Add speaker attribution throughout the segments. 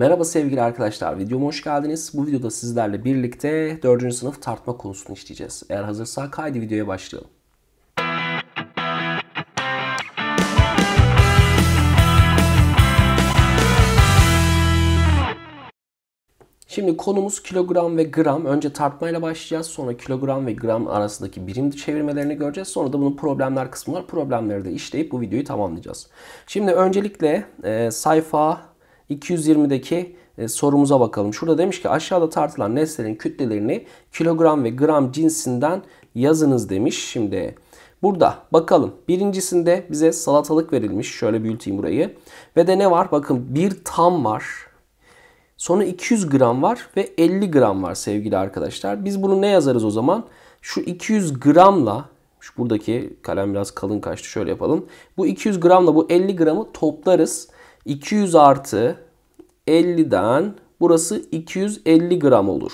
Speaker 1: Merhaba sevgili arkadaşlar, videoma hoş geldiniz. Bu videoda sizlerle birlikte 4. sınıf tartma konusunu işleyeceğiz. Eğer hazırsak haydi videoya başlayalım. Şimdi konumuz kilogram ve gram. Önce tartmayla başlayacağız. Sonra kilogram ve gram arasındaki birim çevirmelerini göreceğiz. Sonra da bunun problemler kısmı var. Problemleri de işleyip bu videoyu tamamlayacağız. Şimdi öncelikle e, sayfa 220'deki e, sorumuza bakalım. Şurada demiş ki aşağıda tartılan nesnelerin kütlelerini kilogram ve gram cinsinden yazınız demiş. Şimdi burada bakalım. Birincisinde bize salatalık verilmiş. Şöyle büyüteyim burayı. Ve de ne var? Bakın bir tam var. Sonra 200 gram var ve 50 gram var sevgili arkadaşlar. Biz bunu ne yazarız o zaman? Şu 200 gramla şu buradaki kalem biraz kalın kaçtı şöyle yapalım. Bu 200 gramla bu 50 gramı toplarız. 200 artı 50'den burası 250 gram olur.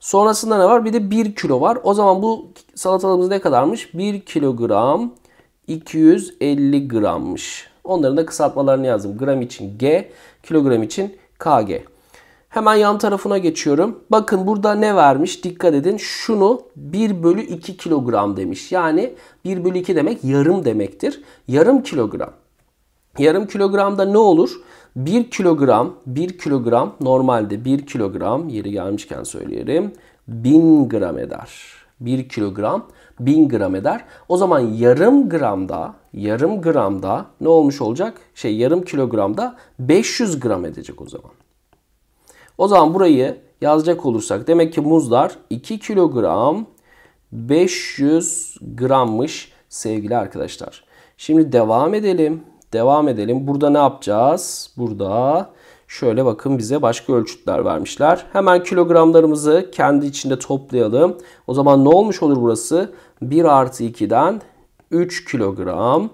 Speaker 1: Sonrasında ne var? Bir de 1 kilo var. O zaman bu salatalığımız ne kadarmış? 1 kilogram 250 grammış. Onların da kısaltmalarını yazdım. Gram için G, kilogram için KG. Hemen yan tarafına geçiyorum. Bakın burada ne vermiş? Dikkat edin. Şunu 1 bölü 2 kilogram demiş. Yani 1 bölü 2 demek yarım demektir. Yarım kilogram. Yarım kilogramda ne olur? 1 kilogram, 1 kilogram normalde 1 kilogram yeri gelmişken söyleyelim. 1000 gram eder. 1 kilogram 1000 gram eder. O zaman yarım gramda, yarım gramda ne olmuş olacak? Şey yarım kilogramda 500 gram edecek o zaman. O zaman burayı yazacak olursak demek ki muzlar 2 kilogram 500 grammış sevgili arkadaşlar. Şimdi devam edelim. Devam edelim. Burada ne yapacağız? Burada şöyle bakın bize başka ölçütler vermişler. Hemen kilogramlarımızı kendi içinde toplayalım. O zaman ne olmuş olur burası? 1 artı 2'den 3 kilogram.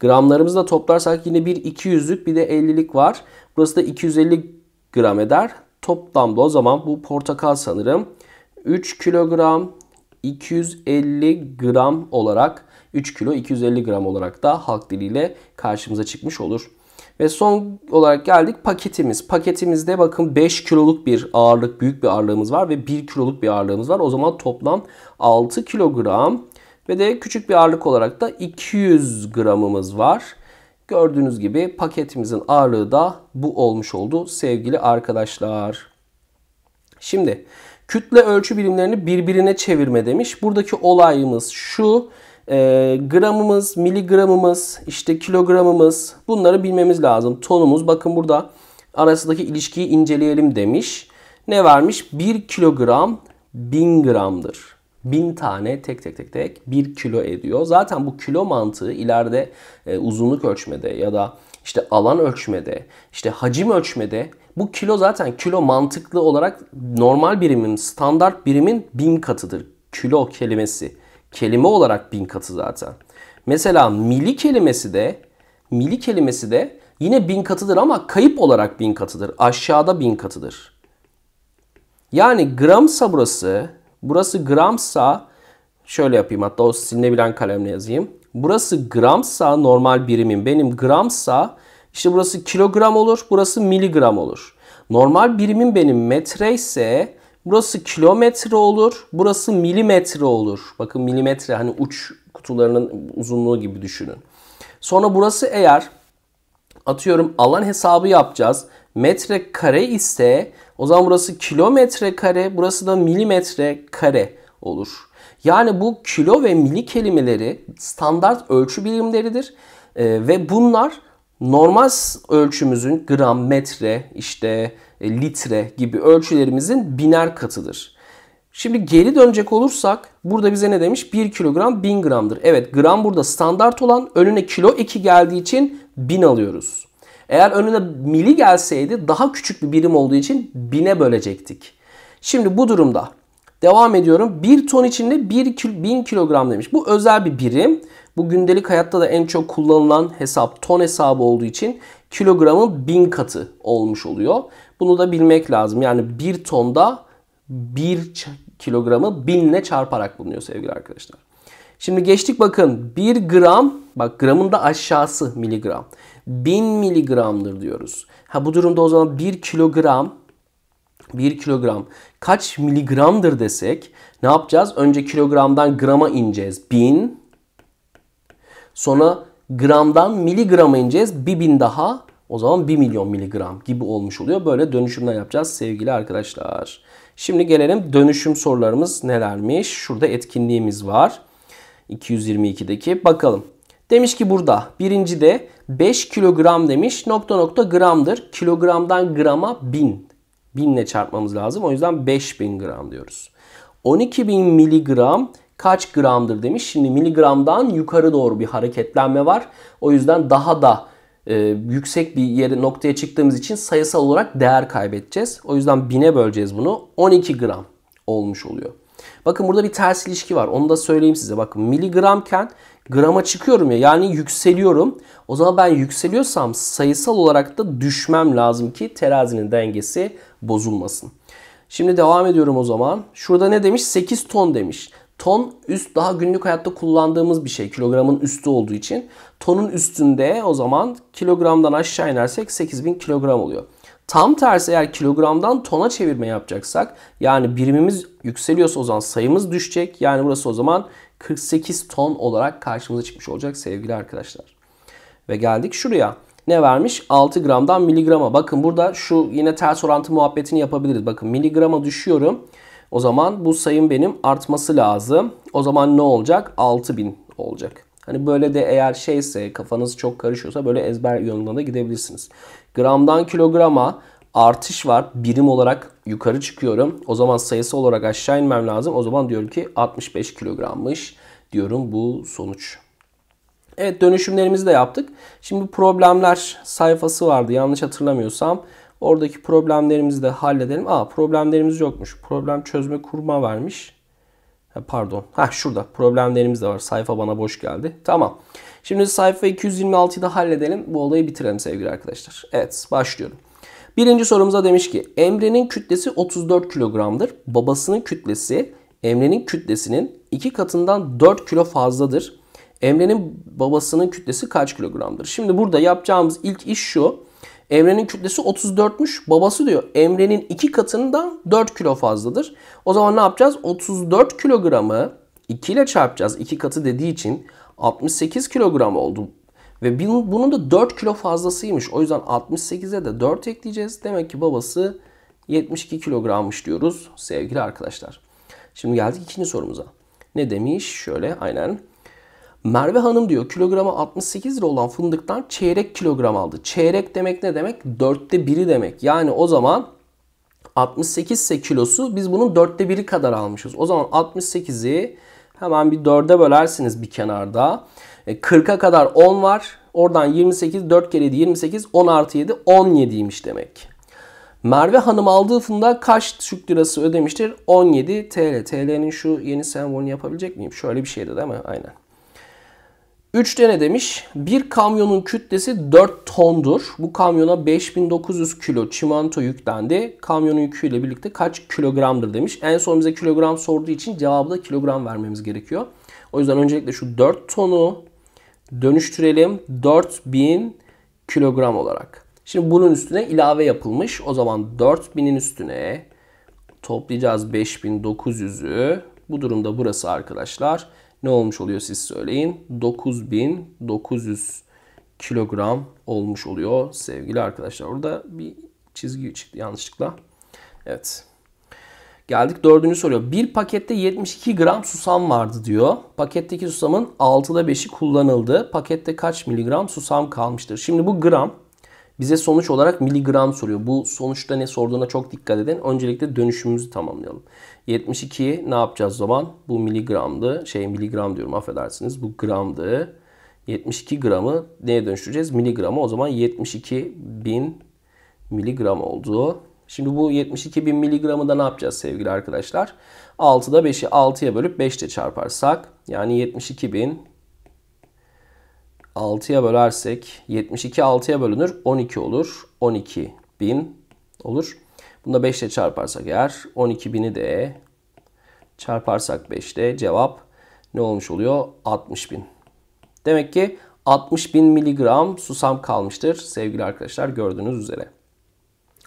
Speaker 1: Gramlarımızı da toplarsak yine bir 200'lük bir de 50'lik var. Burası da 250 gram eder. Toplamda o zaman bu portakal sanırım 3 kilogram 250 gram olarak 3 kilo 250 gram olarak da halk diliyle karşımıza çıkmış olur. Ve son olarak geldik paketimiz. Paketimizde bakın 5 kiloluk bir ağırlık, büyük bir ağırlığımız var ve 1 kiloluk bir ağırlığımız var. O zaman toplam 6 kilogram ve de küçük bir ağırlık olarak da 200 gramımız var. Gördüğünüz gibi paketimizin ağırlığı da bu olmuş oldu sevgili arkadaşlar. Şimdi kütle ölçü birimlerini birbirine çevirme demiş. Buradaki olayımız şu e, gramımız, miligramımız, işte kilogramımız bunları bilmemiz lazım. Tonumuz bakın burada arasındaki ilişkiyi inceleyelim demiş. Ne vermiş? 1 kilogram 1000 gramdır. 1000 tane tek tek tek tek 1 kilo ediyor. Zaten bu kilo mantığı ileride e, uzunluk ölçmede ya da işte alan ölçmede, işte hacim ölçmede bu kilo zaten kilo mantıklı olarak normal birimin, standart birimin 1000 katıdır. Kilo kelimesi. Kelime olarak bin katı zaten. Mesela mili kelimesi de mili kelimesi de yine bin katıdır ama kayıp olarak bin katıdır. Aşağıda bin katıdır. Yani gramsa burası, burası gramsa şöyle yapayım hatta o silinebilen kalemle yazayım. Burası gramsa normal birimim. Benim gramsa işte burası kilogram olur, burası miligram olur. Normal birimim benim metre ise Burası kilometre olur. Burası milimetre olur. Bakın milimetre hani uç kutularının uzunluğu gibi düşünün. Sonra burası eğer atıyorum alan hesabı yapacağız. Metre kare ise o zaman burası kilometre kare, burası da milimetre kare olur. Yani bu kilo ve mili kelimeleri standart ölçü birimleridir. Ee, ve bunlar normal ölçümüzün gram, metre, işte e, litre gibi ölçülerimizin biner katıdır. Şimdi geri dönecek olursak burada bize ne demiş? 1 kilogram 1000 gramdır. Evet gram burada standart olan önüne kilo 2 geldiği için 1000 alıyoruz. Eğer önüne mili gelseydi daha küçük bir birim olduğu için 1000'e bölecektik. Şimdi bu durumda devam ediyorum. 1 ton içinde 1 1000 kilogram demiş. Bu özel bir birim bu gündelik hayatta da en çok kullanılan hesap ton hesabı olduğu için kilogramın bin katı olmuş oluyor. Bunu da bilmek lazım. Yani bir tonda bir kilogramı binle çarparak bulunuyor sevgili arkadaşlar. Şimdi geçtik bakın bir gram bak gramın da aşağısı miligram. bin miligramdır diyoruz. Ha bu durumda o zaman bir kilogram bir kilogram kaç miligramdır desek ne yapacağız? Önce kilogramdan grama ineceğiz. bin Sonra gramdan miligrama ineceğiz. Bir bin daha o zaman 1 milyon miligram gibi olmuş oluyor. Böyle dönüşümler yapacağız sevgili arkadaşlar. Şimdi gelelim dönüşüm sorularımız nelermiş. Şurada etkinliğimiz var. 222'deki bakalım. Demiş ki burada birinci de 5 kilogram demiş nokta nokta gramdır. Kilogramdan grama 1000. 1000 ile çarpmamız lazım. O yüzden 5000 gram diyoruz. 12.000 miligram kaç gramdır demiş. Şimdi miligramdan yukarı doğru bir hareketlenme var. O yüzden daha da e, yüksek bir yere noktaya çıktığımız için sayısal olarak değer kaybedeceğiz. O yüzden bine böleceğiz bunu. 12 gram olmuş oluyor. Bakın burada bir ters ilişki var. Onu da söyleyeyim size. Bakın miligramken grama çıkıyorum ya. Yani yükseliyorum. O zaman ben yükseliyorsam sayısal olarak da düşmem lazım ki terazinin dengesi bozulmasın. Şimdi devam ediyorum o zaman. Şurada ne demiş? 8 ton demiş. Ton üst daha günlük hayatta kullandığımız bir şey. Kilogramın üstü olduğu için. Tonun üstünde o zaman kilogramdan aşağı inersek 8000 kilogram oluyor. Tam tersi eğer kilogramdan tona çevirme yapacaksak yani birimimiz yükseliyorsa o zaman sayımız düşecek. Yani burası o zaman 48 ton olarak karşımıza çıkmış olacak sevgili arkadaşlar. Ve geldik şuraya. Ne vermiş? 6 gramdan miligrama. Bakın burada şu yine ters orantı muhabbetini yapabiliriz. Bakın miligrama düşüyorum. O zaman bu sayım benim artması lazım. O zaman ne olacak? 6000 olacak. Hani böyle de eğer şeyse kafanız çok karışıyorsa böyle ezber yoluna da gidebilirsiniz. Gramdan kilograma artış var. Birim olarak yukarı çıkıyorum. O zaman sayısı olarak aşağı inmem lazım. O zaman diyorum ki 65 kilogrammış diyorum bu sonuç. Evet dönüşümlerimizi de yaptık. Şimdi problemler sayfası vardı yanlış hatırlamıyorsam. Oradaki problemlerimizi de halledelim. Aa problemlerimiz yokmuş. Problem çözme kurma vermiş. Ha, pardon. Ha şurada problemlerimiz de var. Sayfa bana boş geldi. Tamam. Şimdi sayfa 226'yı da halledelim. Bu olayı bitirelim sevgili arkadaşlar. Evet başlıyorum. Birinci sorumuza demiş ki Emre'nin kütlesi 34 kilogramdır. Babasının kütlesi Emre'nin kütlesinin iki katından 4 kilo fazladır. Emre'nin babasının kütlesi kaç kilogramdır? Şimdi burada yapacağımız ilk iş şu. Emre'nin kütlesi 34'müş. Babası diyor Emre'nin 2 katından 4 kilo fazladır. O zaman ne yapacağız? 34 kilogramı 2 ile çarpacağız. 2 katı dediği için 68 kilogram oldu. Ve bunun da 4 kilo fazlasıymış. O yüzden 68'e de 4 ekleyeceğiz. Demek ki babası 72 kilogrammış diyoruz sevgili arkadaşlar. Şimdi geldik ikinci sorumuza. Ne demiş? Şöyle aynen. Merve Hanım diyor kilogramı 68 lira olan fındıktan çeyrek kilogram aldı. Çeyrek demek ne demek? Dörtte biri demek. Yani o zaman 68 ise kilosu biz bunun dörtte biri kadar almışız. O zaman 68'i hemen bir dörde bölersiniz bir kenarda. 40'a e, kadar 10 var. Oradan 28, 4 kere 7, 28, 10 artı 7, 17'ymiş demek. Merve Hanım aldığı fında kaç Türk lirası ödemiştir? 17 TL. TL'nin şu yeni sembolünü yapabilecek miyim? Şöyle bir şeydi değil mi? Aynen. 3 tane demiş. Bir kamyonun kütlesi 4 tondur. Bu kamyona 5900 kilo çimento yüklendi. Kamyonun yüküyle birlikte kaç kilogramdır demiş. En son bize kilogram sorduğu için cevabı da kilogram vermemiz gerekiyor. O yüzden öncelikle şu 4 tonu dönüştürelim 4000 kilogram olarak. Şimdi bunun üstüne ilave yapılmış. O zaman 4000'in üstüne toplayacağız 5900'ü. Bu durumda burası arkadaşlar ne olmuş oluyor siz söyleyin. 9900 kilogram olmuş oluyor sevgili arkadaşlar. Orada bir çizgi çıktı yanlışlıkla. Evet. Geldik dördüncü soruyor. Bir pakette 72 gram susam vardı diyor. Paketteki susamın 6'da 5'i kullanıldı. Pakette kaç miligram susam kalmıştır? Şimdi bu gram bize sonuç olarak miligram soruyor. Bu sonuçta ne sorduğuna çok dikkat edin. Öncelikle dönüşümümüzü tamamlayalım. 72'yi ne yapacağız zaman? Bu miligramdı. Şey miligram diyorum affedersiniz. Bu gramdı. 72 gramı neye dönüştüreceğiz? Miligrama o zaman 72 bin miligram oldu. Şimdi bu 72 bin miligramı da ne yapacağız sevgili arkadaşlar? 6'da 5'i 6'ya bölüp 5 ile çarparsak yani 72 bin 6'ya bölersek 72 6'ya bölünür 12 olur. 12 bin olur. Bunu da 5 ile çarparsak eğer 12 bini de çarparsak 5 ile cevap ne olmuş oluyor? 60 bin. Demek ki 60 bin miligram susam kalmıştır sevgili arkadaşlar gördüğünüz üzere.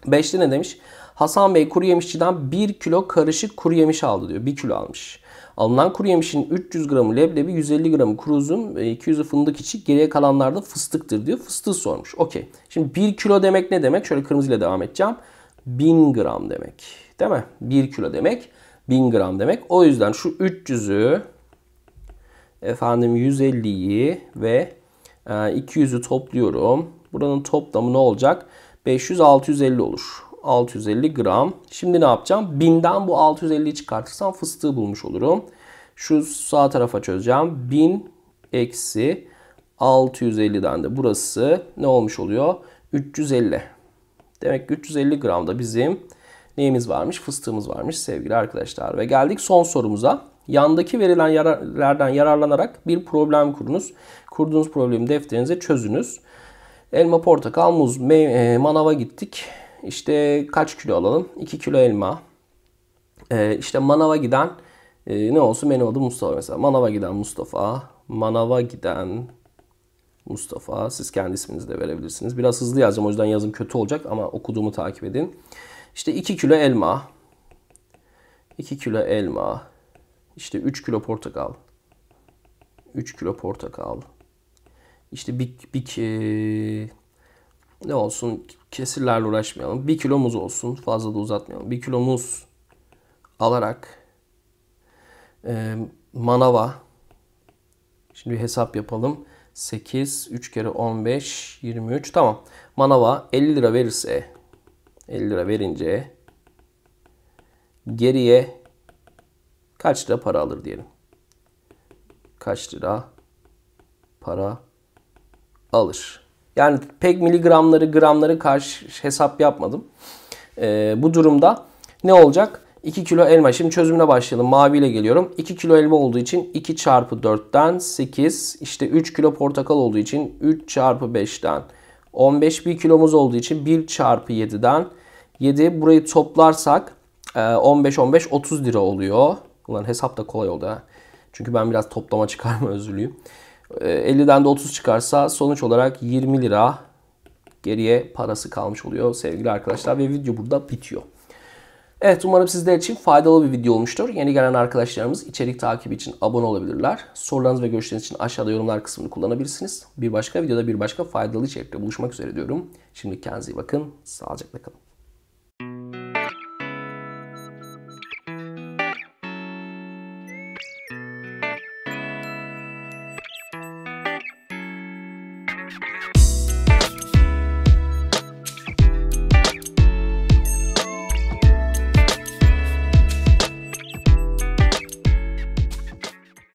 Speaker 1: 5'te ne demiş? Hasan Bey kuru yemişçiden 1 kilo karışık kuru yemiş aldı diyor. 1 kilo almış. Alınan kuru yemişin 300 gramı leblebi, 150 gramı kuru e, üzüm, 200'ü fındık içi, geriye kalanlar da fıstıktır diyor. Fıstığı sormuş. Okey. Şimdi 1 kilo demek ne demek? Şöyle kırmızıyla devam edeceğim. 1000 gram demek. Değil mi? 1 kilo demek 1000 gram demek. O yüzden şu 300'ü efendim 150'yi ve 200'ü e, topluyorum. Buranın toplamı ne olacak? 500-650 olur. 650 gram. Şimdi ne yapacağım? 1000'den bu 650'yi çıkartırsam fıstığı bulmuş olurum. Şu sağ tarafa çözeceğim. 1000 eksi 650'den de burası ne olmuş oluyor? 350. Demek ki 350 gramda bizim neyimiz varmış? Fıstığımız varmış sevgili arkadaşlar. Ve geldik son sorumuza. Yandaki verilen yararlardan yararlanarak bir problem kurunuz. Kurduğunuz problemi defterinize çözünüz. Elma, portakal, muz, e, manava gittik işte kaç kilo alalım? 2 kilo elma. Ee, işte manava giden e, ne olsun benim adım Mustafa mesela. Manava giden Mustafa. Manava giden Mustafa. Siz kendi isminizi de verebilirsiniz. Biraz hızlı yazacağım o yüzden yazım kötü olacak ama okuduğumu takip edin. İşte 2 kilo elma. 2 kilo elma. İşte 3 kilo portakal. 3 kilo portakal. İşte bir, bir, ne olsun kesirlerle uğraşmayalım. Bir kilomuz olsun fazla da uzatmayalım. Bir kilomuz alarak e, manava şimdi bir hesap yapalım. 8, 3 kere 15, 23. Tamam. Manava 50 lira verirse 50 lira verince geriye kaç lira para alır diyelim. Kaç lira para alır. Yani pek miligramları gramları karşı hesap yapmadım. Ee, bu durumda ne olacak? 2 kilo elma. Şimdi çözümüne başlayalım. Maviyle geliyorum. 2 kilo elma olduğu için 2 çarpı 4'ten 8. İşte 3 kilo portakal olduğu için 3 çarpı 5'ten. 15 bir kilomuz olduğu için 1 çarpı 7'den. 7 burayı toplarsak 15 15 30 lira oluyor. Ulan hesap da kolay oldu ha. Çünkü ben biraz toplama çıkarma özürlüyüm. 50'den e, de 30 çıkarsa sonuç olarak 20 lira geriye parası kalmış oluyor sevgili arkadaşlar ve video burada bitiyor. Evet umarım sizler için faydalı bir video olmuştur. Yeni gelen arkadaşlarımız içerik takibi için abone olabilirler. Sorularınız ve görüşleriniz için aşağıda yorumlar kısmını kullanabilirsiniz. Bir başka videoda bir başka faydalı içerikle buluşmak üzere diyorum. Şimdi kendinize iyi bakın. Sağlıcakla kalın.